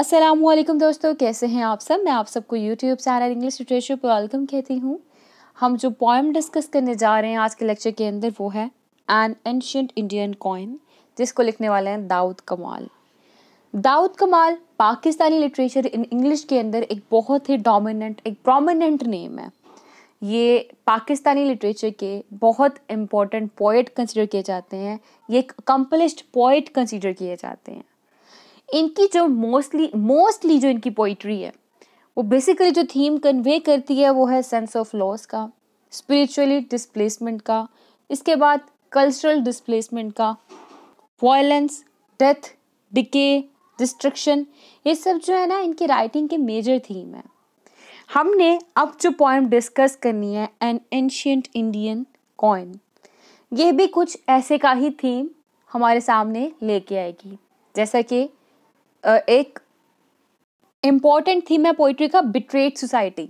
असलम दोस्तों कैसे हैं आप सब मैं आप सबको यूट्यूब चैनल इंग्लिश लिटरेचर पर वेलकम कहती हूँ हम जो पॉइम डिस्कस करने जा रहे हैं आज के लेक्चर के अंदर वो है एन एंशंट इंडियन कॉइन जिसको लिखने वाले हैं दाऊद कमाल दाऊद कमाल पाकिस्तानी लिटरेचर इन इंग्लिश के अंदर एक बहुत ही डोमिनेंट एक प्रोमिनेंट नेम है ये पाकिस्तानी लिटरेचर के बहुत इम्पोर्टेंट पोइट कंसिडर किए जाते हैं ये एक कम्पलिस्ड पोइट कंसिडर किए जाते हैं इनकी जो मोस्टली मोस्टली जो इनकी पोइट्री है वो बेसिकली जो थीम कन्वे करती है वो है सेंस ऑफ लॉस का स्पिरिचुअली डिस्प्लेसमेंट का इसके बाद कल्चरल डिस्प्लेसमेंट का वॉयलेंस डेथ डिके डिस्ट्रक्शन ये सब जो है ना इनकी राइटिंग के मेजर थीम है हमने अब जो पॉइंट डिस्कस करनी है एन एंशियंट इंडियन कॉइन यह भी कुछ ऐसे का ही थीम हमारे सामने लेके आएगी जैसा कि एक इम्पॉर्टेंट थीम है पोइट्री का बिट्रेड सोसाइटी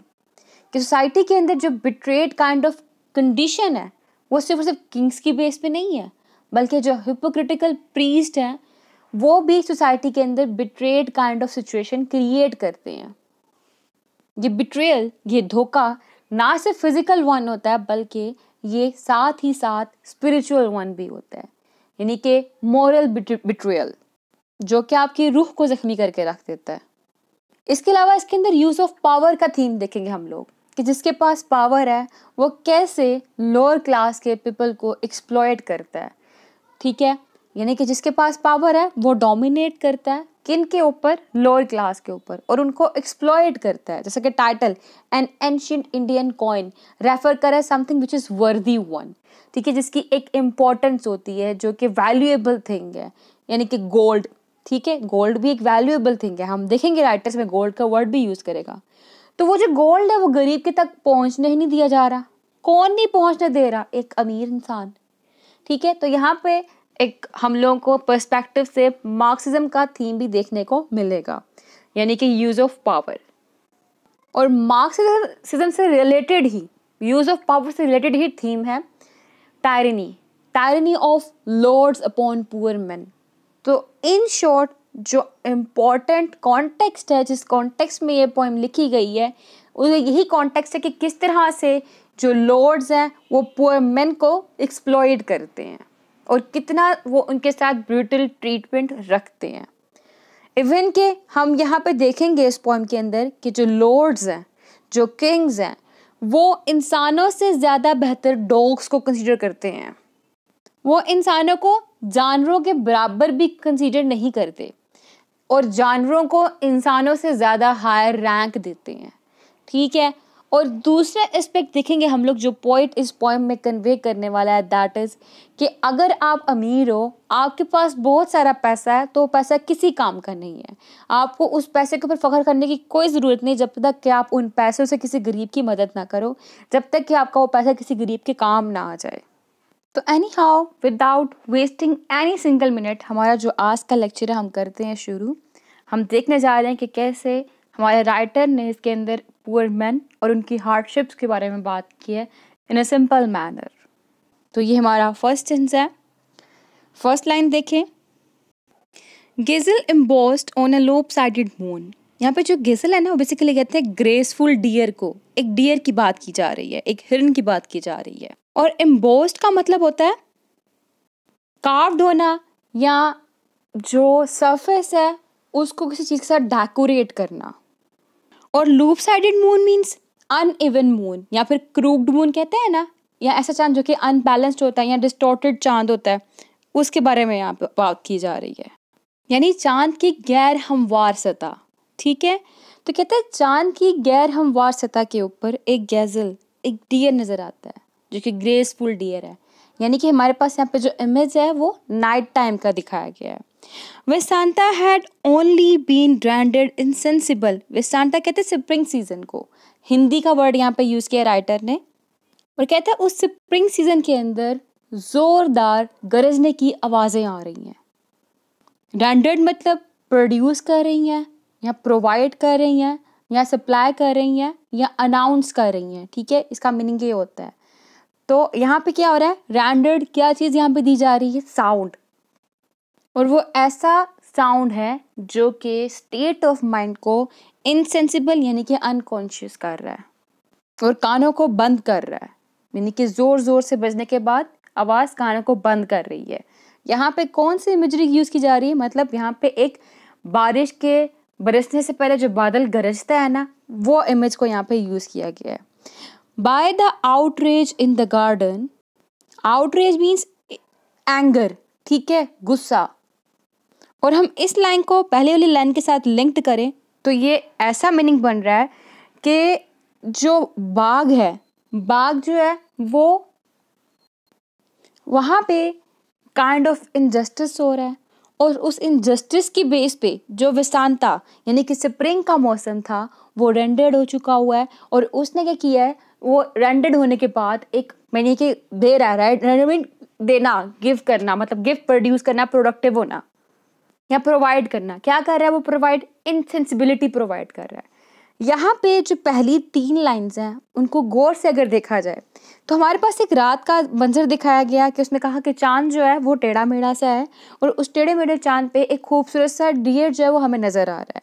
कि सोसाइटी के अंदर जो बिट्रेड काइंड ऑफ कंडीशन है वो सिर्फ और सिर्फ किंग्स की बेस पे नहीं है बल्कि जो हिपोक्रिटिकल प्रीस्ट हैं वो भी सोसाइटी के अंदर betrayed kind of situation create करते हैं ये बिट्रेयल ये धोखा ना सिर्फ फिजिकल वन होता है बल्कि ये साथ ही साथ स्पिरिचुअल वन भी होता है यानी कि मॉरल बिट्रेयल जो कि आपकी रूह को जख्मी करके रख देता है इसके अलावा इसके अंदर यूज़ ऑफ पावर का थीम देखेंगे हम लोग कि जिसके पास पावर है वो कैसे लोअर क्लास के पीपल को एक्सप्लॉयट करता है ठीक है यानी कि जिसके पास पावर है वो डोमिनेट करता है किन के ऊपर लोअर क्लास के ऊपर और उनको एक्सप्लॉयट करता है जैसे कि title an ancient Indian coin refer करे something which is worthy one ठीक है जिसकी एक इम्पॉर्टेंस होती है जो कि वैल्यूएबल थिंग है यानी कि गोल्ड ठीक है गोल्ड भी एक वैल्यूएबल थिंग है हम देखेंगे राइटर्स में गोल्ड का वर्ड भी यूज़ करेगा तो वो जो गोल्ड है वो गरीब के तक पहुंचने ही नहीं दिया जा रहा कौन नहीं पहुंचने दे रहा एक अमीर इंसान ठीक है तो यहाँ पे एक हम लोगों को पर्सपेक्टिव से मार्क्सिज्म का थीम भी देखने को मिलेगा यानी कि यूज़ ऑफ पावर और मार्क्सिज्म से रिलेटेड ही यूज़ ऑफ पावर से रिलेटेड ही थीम है tyranny tyranny of lords upon poor man तो इन शॉर्ट जो इम्पोर्टेंट कॉन्टेक्स्ट है जिस कॉन्टेक्स्ट में ये पोइम लिखी गई है यही कॉन्टेक्स्ट है कि किस तरह से जो लॉर्ड्स हैं वो पुअर मेन को एक्सप्लॉयड करते हैं और कितना वो उनके साथ ब्रूटल ट्रीटमेंट रखते हैं इवन के हम यहाँ पे देखेंगे इस पॉइम के अंदर कि जो लॉर्ड्स हैं जो किंग्स हैं वो इंसानों से ज़्यादा बेहतर डॉग्स को कंसिडर करते हैं वो इंसानों को जानवरों के बराबर भी कंसीडर नहीं करते और जानवरों को इंसानों से ज़्यादा हायर रैंक देते हैं ठीक है और दूसरा एस्पेक्ट देखेंगे हम लोग जो पॉइंट इस पॉइंट में कन्वे करने वाला है दैट इज़ कि अगर आप अमीर हो आपके पास बहुत सारा पैसा है तो पैसा किसी काम का नहीं है आपको उस पैसे के ऊपर फ़ख्र करने की कोई ज़रूरत नहीं जब तक कि आप उन पैसों से किसी गरीब की मदद ना करो जब तक कि आपका वो पैसा किसी गरीब के काम ना आ जाए तो anyhow without wasting any single minute हमारा जो आज का लेक्चर है हम करते हैं शुरू हम देखने जा रहे हैं कि कैसे हमारे राइटर ने इसके अंदर पुअर मैन और उनकी हार्डशिप्स के बारे में बात की है इन अ सिंपल मैनर तो ये हमारा फर्स्ट चेंस है फर्स्ट लाइन देखें गेजल एम्बोस्ड ऑन अ लोप साइडेड मून यहाँ पे जो गेजल है ना वो बेसिकली कहते हैं ग्रेसफुल डियर को एक डियर की बात की जा रही है एक हिरन की बात की जा रही है और एम्बोस्ड का मतलब होता है कार्व्ड होना या जो सरफेस है उसको किसी चीज़ के साथ डेकोरेट करना और lopsided moon means uneven moon या फिर क्रूब्ड मून कहते हैं ना या ऐसा चांद जो कि अनबैलेंस्ड होता है या डिस्टोर्टेड चांद होता है उसके बारे में यहाँ पर बात की जा रही है यानी चांद की गैर हमवार सतह ठीक है तो कहते हैं चांद की गैर हमवार सतह के ऊपर एक गैजल एक डियर नज़र आता है जो कि ग्रेसफुल डियर है यानी कि हमारे पास यहाँ पे जो इमेज है वो नाइट टाइम का दिखाया गया है Vasanta had only been branded insensible Vasanta कहते स्प्रिंग सीजन को हिंदी का वर्ड यहाँ पे यूज़ किया राइटर ने और कहता है उस स्प्रिंग सीजन के अंदर ज़ोरदार गरजने की आवाज़ें आ रही हैं ब्रांडेड मतलब प्रोड्यूस कर रही हैं या प्रोवाइड कर रही हैं या सप्लाई कर रही हैं या अनाउंस कर रही हैं ठीक है इसका मीनिंग ये होता है तो यहाँ पे क्या हो रहा है रैंडर्ड क्या चीज़ यहाँ पे दी जा रही है साउंड और वो ऐसा साउंड है जो कि स्टेट ऑफ माइंड को इनसेंसिबल यानी कि अनकॉन्शियस कर रहा है और कानों को बंद कर रहा है यानी कि ज़ोर ज़ोर से बजने के बाद आवाज़ कानों को बंद कर रही है यहाँ पे कौन सी इमेजरी यूज़ की जा रही है मतलब यहाँ पे एक बारिश के बरसने से पहले जो बादल गरजता है ना वो इमेज को यहाँ पे यूज़ किया गया है by the outrage in the garden outrage means anger ठीक है गुस्सा और हम इस लाइन को पहले वाली लाइन के साथ लिंक्ड करें तो ये ऐसा मीनिंग बन रहा है कि जो बाघ है बाघ जो है वो वहाँ पे काइंड ऑफ इनजस्टिस हो रहा है और उस इनजस्टिस की बेस पे जो विशांता यानी कि स्प्रिंग का मौसम था वो रेंडेड हो चुका हुआ है और उसने क्या किया है वो रेंटेड होने के बाद एक मैंने कि दे रहा है मीन देना गिव करना मतलब गिफ्ट प्रोड्यूस करना प्रोडक्टिव होना या प्रोवाइड करना क्या कर रहा है वो प्रोवाइड इनसेंसिबिलिटी प्रोवाइड कर रहा है यहाँ पे जो पहली तीन लाइंस हैं उनको गौर से अगर देखा जाए तो हमारे पास एक रात का मंजर दिखाया गया कि उसने कहा कि चांद जो है वो टेढ़ा मेढ़ा सा है और उस टेढ़े मेढ़े चांद पे एक खूबसूरत सा डियर जो है वो हमें नज़र आ रहा है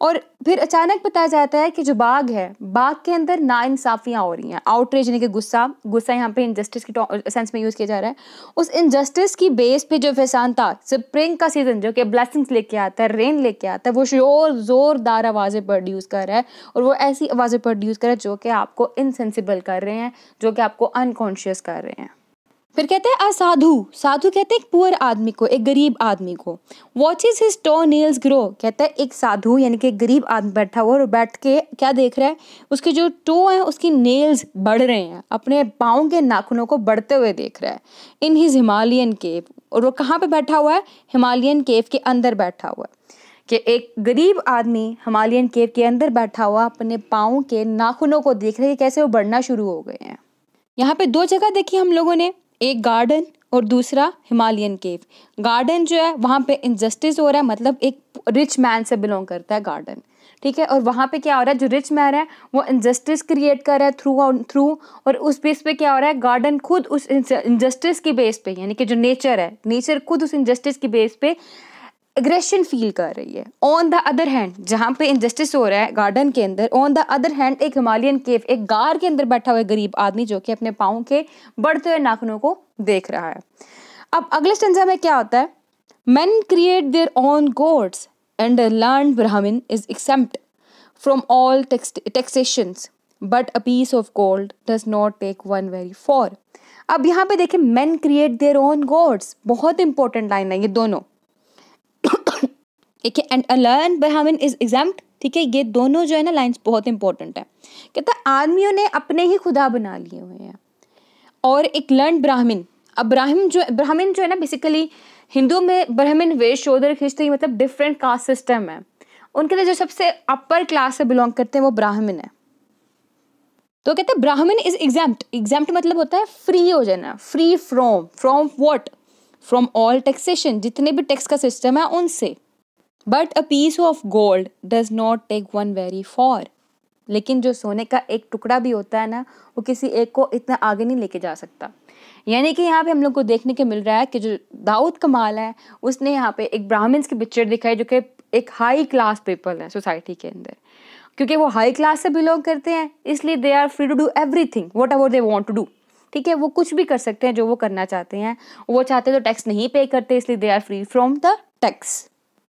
और फिर अचानक बताया जाता है कि जो बाग है बाग के अंदर इंसाफियाँ हो रही हैं आउटरीच यानी कि गुस्सा गुस्सा यहाँ पे इनजस्टिस की सेंस में यूज़ किया जा रहा है उस इनजस्टिस की बेस पे जो फैसान था स्प्रिंग का सीज़न जो कि ब्लैसिंग्स लेके आता है रेन लेके आता है वो शोर ज़ोरदार आवाज़ें प्रोड्यूस कर रहा है और वो ऐसी आवाज़ें प्रोड्यूस कर रहा है जो कि आपको इनसेंसिबल कर रहे हैं जो कि आपको अनकॉन्शियस कर रहे हैं फिर कहते हैं असाधु साधु कहते हैं एक पुअर आदमी को एक गरीब आदमी को watches his toenails grow कहता है एक साधु यानी कि गरीब आदमी बैठा हुआ और बैठ के क्या देख रहा है उसके जो टो है उसकी नेल्स बढ़ रहे हैं अपने पाओ के नाखूनों को बढ़ते हुए देख रहा है इन हिज हिमालयन केव और वो कहाँ पे बैठा हुआ है हिमालयन केव के अंदर बैठा हुआ है कि एक गरीब आदमी हिमालयन केव के अंदर बैठा हुआ अपने पाओ के नाखूनों को देख रहे कैसे वो बढ़ना शुरू हो गए हैं यहाँ पे दो जगह देखी हम लोगों ने एक गार्डन और दूसरा हिमालयन केव गार्डन जो है वहाँ पे इनजस्टिस हो रहा है मतलब एक रिच मैन से बिलोंग करता है गार्डन ठीक है और वहाँ पे क्या हो रहा है जो रिच मैन है वो इनजस्टिस क्रिएट कर रहा है थ्रू और थ्रू और उस बेस पे क्या हो रहा है गार्डन खुद उस इनजस्टिस की बेस पे यानी कि जो नेचर है नेचर खुद उस इनजस्टिस की बेस पे एग्रेशन फील कर रही है ऑन द अदर हैंड जहाँ पे इनजस्टिस हो रहा है गार्डन के अंदर ऑन द अदर हैंड एक हिमालयन केव एक गार के अंदर बैठा हुआ गरीब आदमी जो कि अपने पाओं के बढ़ते हुए नाखनों को देख रहा है अब अगले स्टेंजा में क्या होता है man create their own gods and learn Brahmin is except from all taxation but a piece of gold does not take one very far अब यहाँ पे देखें man create their own gods बहुत इंपॉर्टेंट लाइन है ये दोनों ठीक है and learn Brahmin is exempt ठीक है ये दोनों जो है ना लाइन्स बहुत इंपॉर्टेंट है कहता है आर्मियों ने अपने ही खुदा बना लिए हुए हैं और एक लर्न ब्राह्मण अब ब्राह्मण जो ब्राह्मण जो है ना बेसिकली हिंदुओं में ब्राह्मण वेश शोधर ख्रिस्ती मतलब डिफरेंट कास्ट सिस्टम है उनके लिए जो सबसे अपर क्लास से बिलोंग करते हैं वो ब्राह्मण है तो कहते हैं ब्राह्मण इज एग्जाम्प्ट एग्जाम्प्ट मतलब होता है फ्री हो जाना free from from what from all taxation जितने भी टैक्स का सिस्टम है उनसे but a piece of gold does not take one very far लेकिन जो सोने का एक टुकड़ा भी होता है ना वो किसी एक को इतना आगे नहीं लेके जा सकता यानी कि यहाँ पे हम लोग को देखने को मिल रहा है कि जो दाऊद कमाल है उसने यहाँ पे एक ब्राह्मण्स की पिक्चर दिखाई जो कि एक हाई क्लास पीपल है सोसाइटी के अंदर क्योंकि वो हाई क्लास से बिलोंग करते हैं इसलिए they are free to do everything whatever they want to do ठीक है वो कुछ भी कर सकते हैं जो वो करना चाहते हैं वो चाहते तो टैक्स नहीं पे करते इसलिए they are free from the tax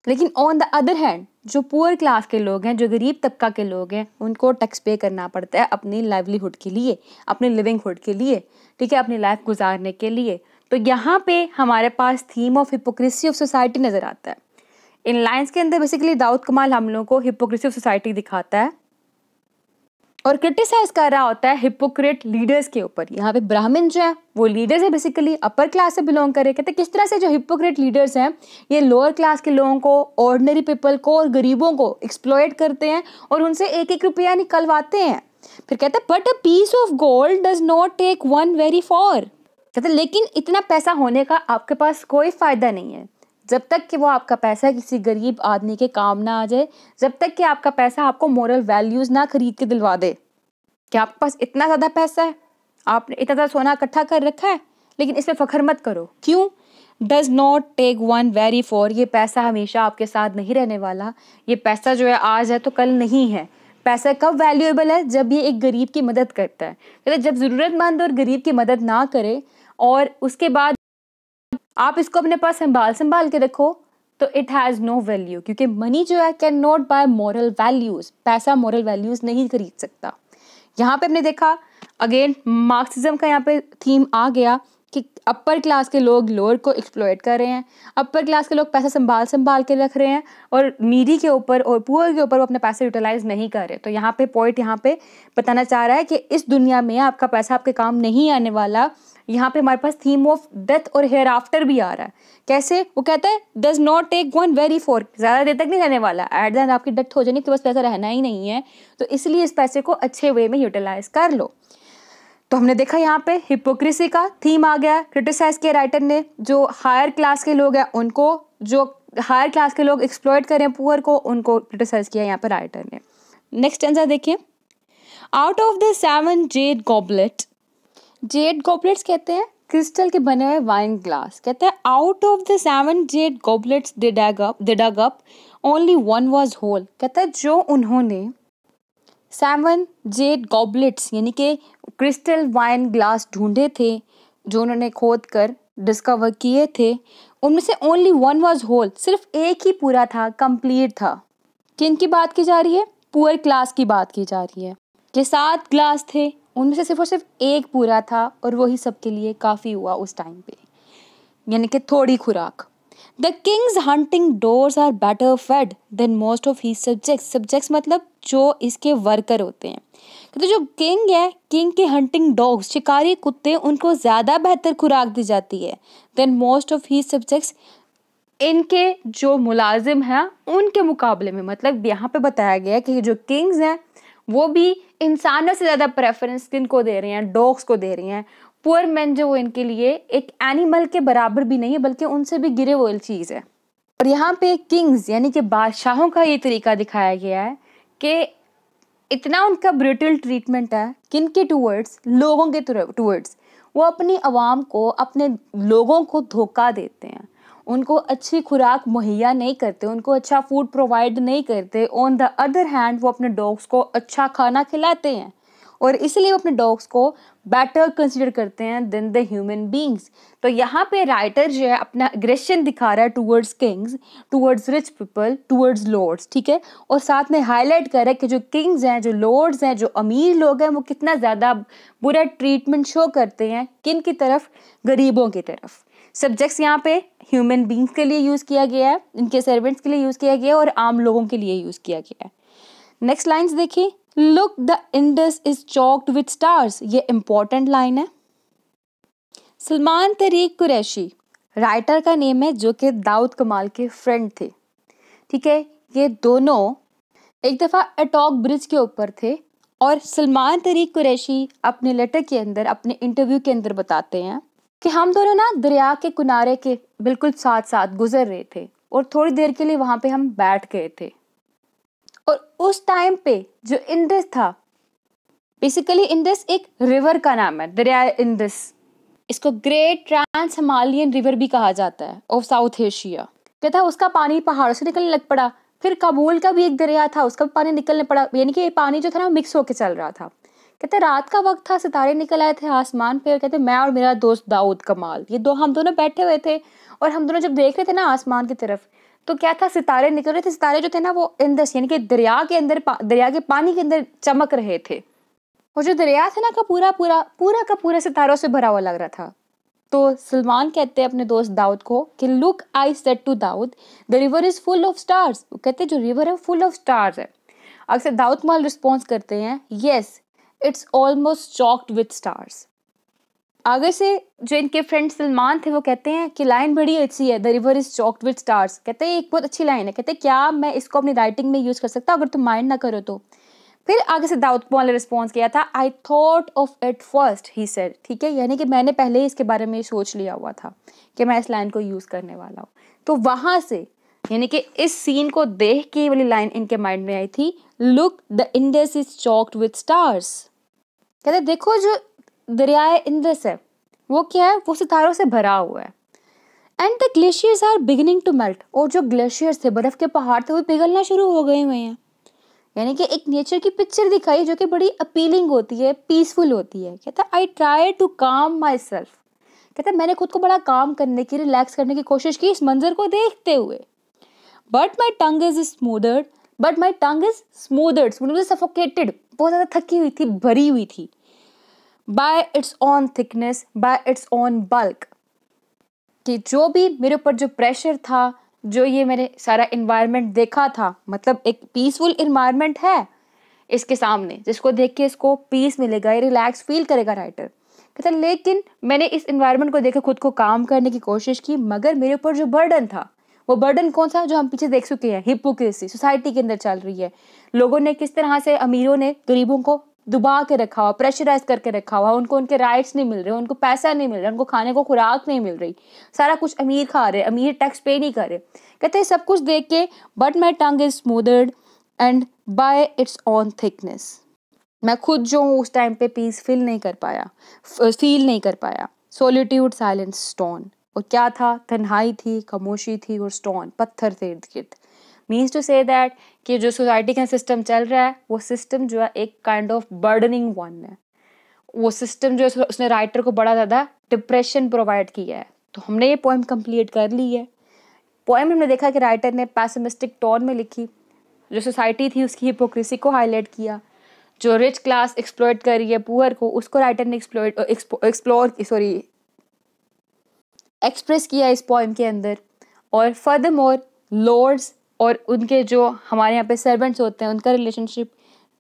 लेकिन ऑन द अदर हैंड जो पुअर क्लास के लोग हैं जो गरीब तबका के लोग हैं उनको टैक्स पे करना पड़ता है अपनी लाइवलीहुड के लिए अपने लिविंग हुड के लिए ठीक है अपनी लाइफ गुजारने के लिए तो यहाँ पे हमारे पास theme of hypocrisy of society नज़र आता है इन लाइन्स के अंदर बेसिकली दाऊद कमाल हम लोगों को हिपोक्रेसी ऑफ सोसाइटी दिखाता है और क्रिटिसाइज कर रहा होता है हिपोक्रेट लीडर्स के ऊपर यहाँ पे ब्राह्मण जो है वो लीडर्स है बेसिकली अपर क्लास से बिलोंग हैं कहते किस तरह से जो हिपोक्रेट लीडर्स हैं ये लोअर क्लास के लोगों को ऑर्डनरी पीपल को और गरीबों को एक्सप्लोयट करते हैं और उनसे एक एक रुपया निकलवाते हैं फिर कहते हैं but a piece of gold does not take one very far कहते लेकिन इतना पैसा होने का आपके पास कोई फायदा नहीं है जब तक कि वो आपका पैसा किसी गरीब आदमी के काम ना आ जाए जब तक कि आपका पैसा आपको मॉरल वैल्यूज़ ना खरीद के दिलवा दे कि आपके पास इतना ज़्यादा पैसा है आपने इतना ज़्यादा सोना इकट्ठा कर रखा है लेकिन इस पर फ़ख्र मत करो क्यों does not take one very far ये पैसा हमेशा आपके साथ नहीं रहने वाला ये पैसा जो है आज है तो कल नहीं है पैसा कब वैल्यूएबल है जब ये एक गरीब की मदद करता है कहते मतलब जब ज़रूरतमंद और गरीब की मदद ना करे और उसके बाद आप इसको अपने पास संभाल संभाल के रखो तो इट हैज़ नो वैल्यू क्योंकि मनी जो है can not buy moral values पैसा मॉरल वैल्यूज़ नहीं खरीद सकता यहाँ पे हमने देखा अगेन मार्क्सिज्म का यहाँ पे थीम आ गया कि अपर क्लास के लोग लोअर को एक्सप्लोयट कर रहे हैं अपर क्लास के लोग पैसा संभाल संभाल के रख रहे हैं और मीडी के ऊपर और पुअर के ऊपर वो अपने पैसे यूटिलाइज नहीं कर रहे तो यहाँ पे पॉइंट यहाँ पे बताना चाह रहा है कि इस दुनिया में आपका पैसा आपके काम नहीं आने वाला यहाँ पे हमारे पास थीम ऑफ डेथ और हेयर आफ्टर भी आ रहा है कैसे वो कहता है does not take one very far ज़्यादा देर तक नहीं रहने वाला एट एंड आपकी डेथ हो जाने तो बस पैसा रहना ही नहीं है तो इसलिए इस पैसे को अच्छे वे में यूटिलाइज कर लो तो हमने देखा यहाँ पे हिपोक्रेसी का थीम आ गया क्रिटिसाइज किया राइटर ने जो हायर क्लास के लोग हैं उनको जो हायर क्लास के लोग एक्सप्लॉयट करें पुअर को उनको क्रिटिसाइज किया यहाँ पर राइटर ने नेक्स्ट आंसर देखिए out of the seven jade goblet jade goblets कहते हैं क्रिस्टल के बने हुए वाइन ग्लास कहते हैं out of the seven jade goblets up only one was whole कहते हैं जो उन्होंने सेवन जेड गॉबलेट्स यानी कि क्रिस्टल वाइन ग्लास ढूंढे थे जो उन्होंने खोद कर डिस्कवर किए थे उनमें से ओनली वन वॉज होल सिर्फ एक ही पूरा था कंप्लीट था किन की बात की जा रही है पुअर क्लास की बात की जा रही है कि सात ग्लास थे उनमें से सिर्फ और सिर्फ एक पूरा था और वही सबके लिए काफ़ी हुआ उस टाइम पे यानी कि थोड़ी खुराक the kings hunting dogs are better fed than most of his subjects subjects मतलब जो इसके वर्कर होते हैं तो जो किंग है किंग के हंटिंग डॉग्स शिकारी कुत्ते उनको ज़्यादा बेहतर खुराक दी जाती है then most of his subjects इनके जो मुलाजिम हैं उनके मुकाबले में मतलब यहाँ पे बताया गया कि जो किंग्स हैं वो भी इंसानों से ज़्यादा प्रेफरेंस किन को दे रहे हैं डॉग्स को दे रहे हैं पुअर मैन जो इनके लिए एक एनिमल के बराबर भी नहीं है बल्कि उनसे भी गिरे हुए चीज़ है और यहाँ पे किंग्स यानी कि बादशाहों का ये तरीका दिखाया गया है कि इतना उनका ब्रिटल ट्रीटमेंट है किन के टूवर्ड्स लोगों के टूवर्ड्स वो अपनी आवाम को अपने लोगों को धोखा देते हैं उनको अच्छी खुराक मुहैया नहीं करते उनको अच्छा फूड प्रोवाइड नहीं करते ऑन द अदर हैंड वो अपने डॉग्स को अच्छा खाना खिलाते हैं और इसलिए वो अपने डॉग्स को बेटर कंसिडर करते हैं देन द ह्यूमन बींग्स तो यहाँ पे राइटर जो है अपना एग्रेशन दिखा रहा है towards kings towards rich people towards lords ठीक है और साथ में हाईलाइट कर रहा है कि जो किंग्स हैं जो लॉर्ड्स हैं जो अमीर लोग हैं वो कितना ज़्यादा बुरा ट्रीटमेंट शो करते हैं किन की तरफ गरीबों की तरफ सब्जेक्ट्स यहाँ पे ह्यूमन बींग्स के लिए यूज़ किया गया है इनके सर्वेंट्स के लिए यूज़ किया गया है और आम लोगों के लिए यूज़ किया गया है नेक्स्ट लाइन्स देखिए look the Indus is choked with stars ये इंपॉर्टेंट लाइन है सलमान तरीक कुरैशी राइटर का नेम है जो कि दाऊद कमाल के फ्रेंड थे ठीक है ये दोनों एक दफ़ा अटॉक ब्रिज के ऊपर थे और सलमान तरीक कुरैशी अपने लेटर के अंदर अपने इंटरव्यू के अंदर बताते हैं कि हम दोनों ना दरिया के किनारे के बिल्कुल साथ साथ गुजर रहे थे और थोड़ी देर के लिए वहाँ पे हम बैठ गए थे और उस टाइम पे जो इंडस था बेसिकली इंडस एक रिवर का नाम है दरिया इंडस इसको ग्रेट ट्रांस हिमालयन रिवर भी कहा जाता है ऑफ साउथ एशिया क्या था उसका पानी पहाड़ों से निकलने लग पड़ा फिर काबुल का भी एक दरिया था उसका भी पानी निकलने पड़ा यानी कि ये पानी जो था ना मिक्स होकर चल रहा था कहते रात का वक्त था सितारे निकल आए थे आसमान पे और कहते मैं और मेरा दोस्त दाऊद कमाल ये दो हम दोनों बैठे हुए थे और हम दोनों जब देख रहे थे ना आसमान की तरफ तो क्या था सितारे निकल रहे थे सितारे जो थे ना वो इंदस यानी कि दरिया के अंदर दरिया के पानी के अंदर चमक रहे थे और जो दरिया था ना का पूरा पूरा पूरा का पूरा सितारों से भरा हुआ लग रहा था तो सलमान कहते हैं अपने दोस्त दाऊद को कि look I said to Daud the river is full of stars वो कहते हैं जो रिवर है फुल ऑफ स्टार्स है अक्सर दाऊद माल रिस्पॉन्स करते हैं yes it's almost choked with stars आगे से जो इनके फ्रेंड सलमान थे वो कहते हैं कि लाइन बड़ी अच्छी है the river is choked with stars कहते हैं एक बहुत अच्छी लाइन है कहते हैं क्या मैं इसको अपनी राइटिंग में यूज़ कर सकता हूँ अगर तुम माइंड ना करो तो फिर आगे से दाऊद कुमार ने रिस्पॉन्स किया था I thought of it first ही सर ठीक है यानी कि मैंने पहले ही इसके बारे में सोच लिया हुआ था कि मैं इस लाइन को यूज़ करने वाला हूँ तो वहां से यानी कि इस सीन को देख के वाली लाइन इनके माइंड में आई थी look the Indus is choked with stars कहते देखो जो दरियाए इंदस है वो क्या है वो सितारों से भरा हुआ है and the glaciers are beginning to melt और जो ग्लेशियर्स थे बर्फ़ के पहाड़ थे वो पिघलना शुरू हो गए हुए हैं यानी कि एक नेचर की पिक्चर दिखाई जो कि बड़ी अपीलिंग होती है पीसफुल होती है कहता आई ट्राई टू काम माई सेल्फ कहता मैंने खुद को बड़ा काम करने की रिलैक्स करने की कोशिश की इस मंजर को देखते हुए but my tongue is smothered but my tongue is smothered मुझे सफोकेटेड बहुत ज़्यादा थकी हुई थी भरी हुई थी by its own thickness by its own bulk कि जो भी मेरे ऊपर जो प्रेशर था जो ये मैंने सारा इन्वायरमेंट देखा था मतलब एक पीसफुल इन्वायरमेंट है इसके सामने जिसको देख के इसको पीस मिलेगा ये रिलैक्स फील करेगा राइटर कहता लेकिन मैंने इस इन्वायरमेंट को देखकर खुद को काम करने की कोशिश की मगर मेरे ऊपर जो बर्डन था वो बर्डन कौन सा जो हम पीछे देख चुके हैं हिपोक्रेसी सोसाइटी के अंदर चल रही है लोगों ने किस तरह से अमीरों ने गरीबों को दुबा के रखा हुआ प्रेशराइज करके रखा हुआ उनको उनके राइट्स नहीं मिल रहे उनको पैसा नहीं मिल रहा उनको खाने को खुराक नहीं मिल रही सारा कुछ अमीर खा रहे अमीर टैक्स पे नहीं कर रहे कहते सब कुछ देख के but my tongue is smothered and by its own thickness मैं खुद जो हूँ उस टाइम पे पीस फील नहीं कर पाया फील नहीं कर पाया सोलिट्यूड साइलेंस स्टोन वो क्या था तन्हाई थी खामोशी थी और स्टोन पत्थर थे इर्द गिर्द मीन्स टू से दैट कि जो सोसाइटी का सिस्टम चल रहा है वो सिस्टम जो है एक काइंड ऑफ बर्डनिंग वन है वो सिस्टम जो है उसने राइटर को बड़ा ज़्यादा डिप्रेशन प्रोवाइड किया है तो हमने ये पोइम कंप्लीट कर ली है पोएम हमने देखा कि राइटर ने पैसमिस्टिक टोन में लिखी जो सोसाइटी थी उसकी हिपोक्रेसी को हाईलाइट किया जो रिच क्लास एक्सप्लोर कर रही है पुअर को उसको राइटर ने एक्सप्लोर एक्सप्लोर सॉरी एक्सप्रेस किया इस पॉइम के अंदर और फर्दर मोर लॉर्ड्स और उनके जो हमारे यहाँ पे सर्वेंट्स होते हैं उनका रिलेशनशिप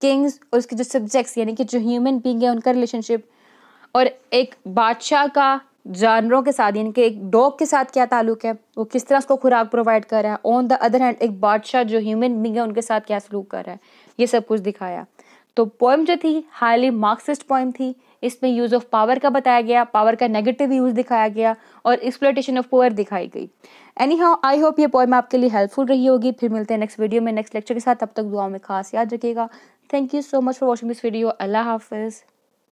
किंग्स और उसके जो सब्जेक्ट्स यानी कि जो ह्यूमन बींग है उनका रिलेशनशिप और एक बादशाह का जानवरों के साथ यानी कि एक डॉग के साथ क्या ताल्लुक है वो किस तरह उसको खुराक प्रोवाइड कर रहा है ऑन द अदर हैंड एक बादशाह जो ह्यूमन बींग है उनके साथ क्या सलूक कर रहा है ये सब कुछ दिखाया तो पोइम जो थी हाईली मार्क्सिस्ट पोइम थी इसमें यूज़ ऑफ पावर का बताया गया पावर का नेगेटिव यूज़ दिखाया गया और एक्सप्लोटेशन ऑफ पावर दिखाई गई एनी हाउ आई होप ये पोएम आपके लिए हेल्पफुल रही होगी फिर मिलते हैं नेक्स्ट वीडियो में नेक्स्ट लेक्चर के साथ तब तक दुआ में खास याद रखिएगा thank you so much for watching this video अल्लाह हाफिज़